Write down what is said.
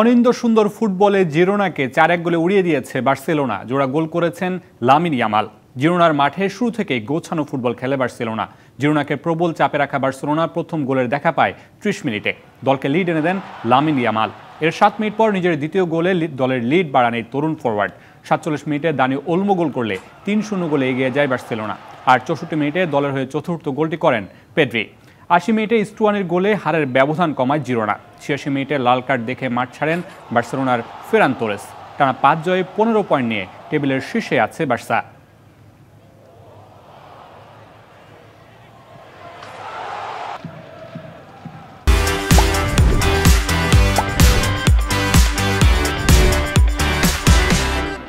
অনিন্দ সুন্দর ফুটবলে জিরোনাকে চার এক গোলে উড়িয়ে দিয়েছে বার্সেলোনা জোড়া গোল করেছেন লামিন ইয়ামাল জিরোনার মাঠে শুরু থেকেই গোছানো ফুটবল খেলে বার্সেলোনা জিরোনাকে প্রবল চাপে রাখা বার্সেলোনা প্রথম গোলের দেখা পায় ত্রিশ মিনিটে দলকে লিড এনে দেন লামিন ইয়ামাল এর সাত মিনিট পর নিজের দ্বিতীয় গোলে দলের লিড বাড়ান এই তরুণ ফরওয়ার্ড সাতচল্লিশ মিনিটে দানি ওলমো গোল করলে তিন শূন্য গোলে এগিয়ে যায় বার্সেলোনা আর চৌষট্টি মিনিটে দলের হয়ে চতুর্থ গোলটি করেন পেড্রি আশি মিনিটে ইস্টুয়ানের গোলে হারের ব্যবধান কমায় জিরোনা ছিয়াশি মিনিটে লাল কার্ড দেখে মাঠ ছাড়েন বার্সেলোনার ফেরান তোরেস টানা পাঁচ জয়ে পনেরো পয়েন্ট নিয়ে টেবিলের শীর্ষে আছে বার্সা